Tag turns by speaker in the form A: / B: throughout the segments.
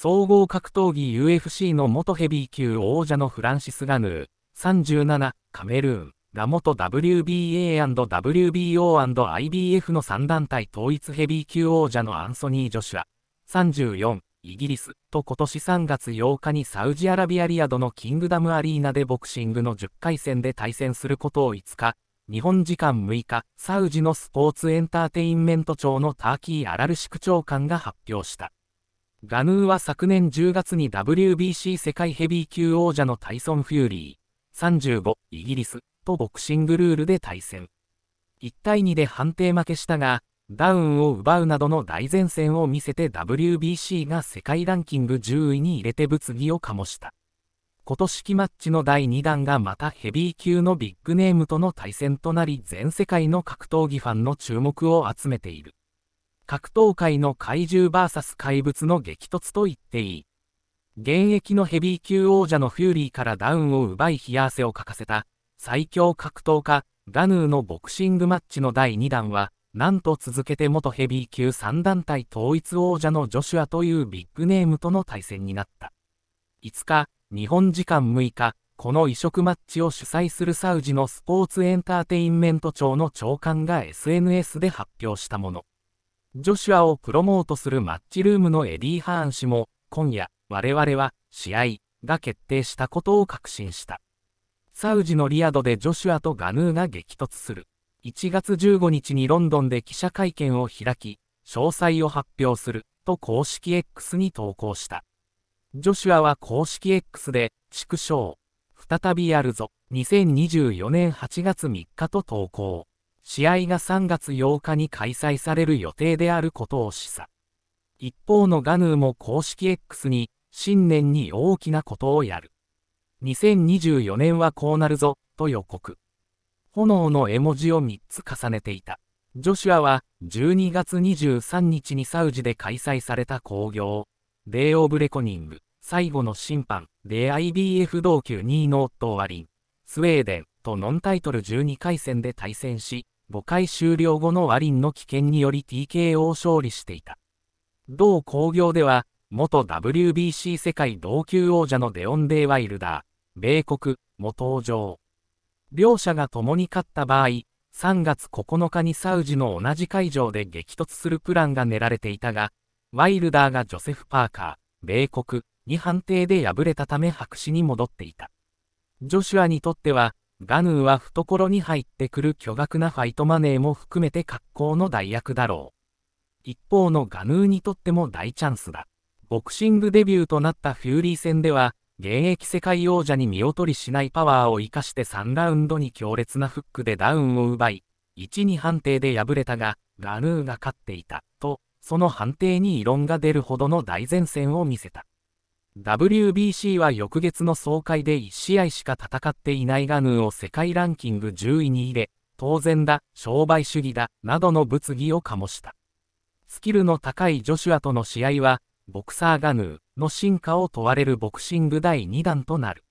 A: 総合格闘技 UFC の元ヘビー級王者のフランシス・ガヌー、37、カメルーン、が元 WBA&WBO&IBF の3団体統一ヘビー級王者のアンソニー・ジョシュア、34、イギリスと今年3月8日にサウジアラビアリアドのキングダムアリーナでボクシングの10回戦で対戦することを5日、日本時間6日、サウジのスポーツエンターテインメント庁のターキー・アラルシク長官が発表した。ガヌーは昨年10月に WBC 世界ヘビー級王者のタイソン・フューリー35イギリスとボクシングルールで対戦。1対2で判定負けしたが、ダウンを奪うなどの大前線を見せて WBC が世界ランキング10位に入れて物議を醸した。今年期マッチの第2弾がまたヘビー級のビッグネームとの対戦となり全世界の格闘技ファンの注目を集めている。格闘界の怪獣 VS 怪物の激突と言っていい。現役のヘビー級王者のフューリーからダウンを奪い冷や汗をかかせた、最強格闘家、ガヌーのボクシングマッチの第2弾は、なんと続けて元ヘビー級3団体統一王者のジョシュアというビッグネームとの対戦になった。5日、日本時間6日、この移植マッチを主催するサウジのスポーツエンターテインメント庁の長官が SNS で発表したもの。ジョシュアをプロモートするマッチルームのエディ・ハーン氏も、今夜、我々は試合が決定したことを確信した。サウジのリアドでジョシュアとガヌーが激突する。1月15日にロンドンで記者会見を開き、詳細を発表すると公式 X に投稿した。ジョシュアは公式 X で、畜生、再びやるぞ、2024年8月3日と投稿。試合が3月8日に開催される予定であることを示唆。一方のガヌーも公式 X に、新年に大きなことをやる。2024年はこうなるぞ、と予告。炎の絵文字を3つ重ねていた。ジョシュアは、12月23日にサウジで開催された興行、デイ・オブ・レコニング、最後の審判、で IBF 同級2位のオットー・ワリン、スウェーデンとノンタイトル12回戦で対戦し、5回終了後のワリンの危険により TKO を勝利していた。同工業では、元 WBC 世界同級王者のデオン・デイ・ワイルダー、米国、も登場。両者が共に勝った場合、3月9日にサウジの同じ会場で激突するプランが練られていたが、ワイルダーがジョセフ・パーカー、米国に判定で敗れたため白紙に戻っていた。ジョシュアにとっては、ガヌーは懐に入ってくる巨額なファイトマネーも含めて格好の代役だろう。一方のガヌーにとっても大チャンスだ。ボクシングデビューとなったフューリー戦では、現役世界王者に見劣りしないパワーを生かして3ラウンドに強烈なフックでダウンを奪い、1-2判定で敗れたが、ガヌーが勝っていた、と、その判定に異論が出るほどの大前線を見せた。WBC は翌月の総会で1試合しか戦っていないガヌーを世界ランキング10位に入れ、当然だ、商売主義だ、などの物議を醸した。スキルの高いジョシュアとの試合は、ボクサーガヌーの進化を問われるボクシング第2弾となる。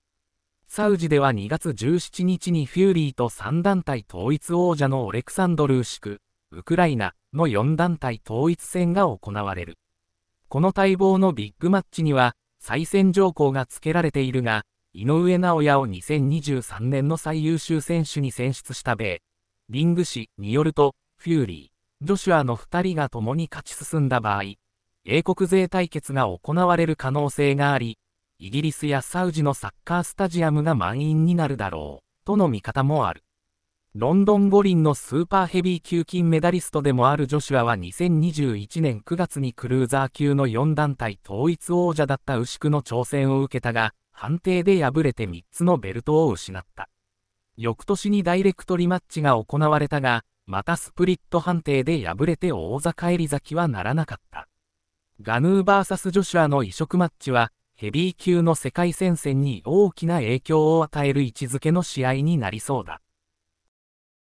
A: サウジでは2月17日にフューリーと3団体統一王者のオレクサンドルーシク、ウクライナの4団体統一戦が行われる。この待望のビッグマッチには、再選条項が付けられているが、井上尚弥を2023年の最優秀選手に選出した米、リング氏によると、フューリー、ジョシュアの2人が共に勝ち進んだ場合、英国勢対決が行われる可能性があり、イギリスやサウジのサッカースタジアムが満員になるだろう、との見方もある。ロンドン五輪のスーパーヘビー級金メダリストでもあるジョシュアは2021年9月にクルーザー級の4団体統一王者だった牛久の挑戦を受けたが、判定で敗れて3つのベルトを失った。翌年にダイレクトリマッチが行われたが、またスプリット判定で敗れて王座返り咲きはならなかった。ガヌー VS ジョシュアの移植マッチは、ヘビー級の世界戦線に大きな影響を与える位置づけの試合になりそうだ。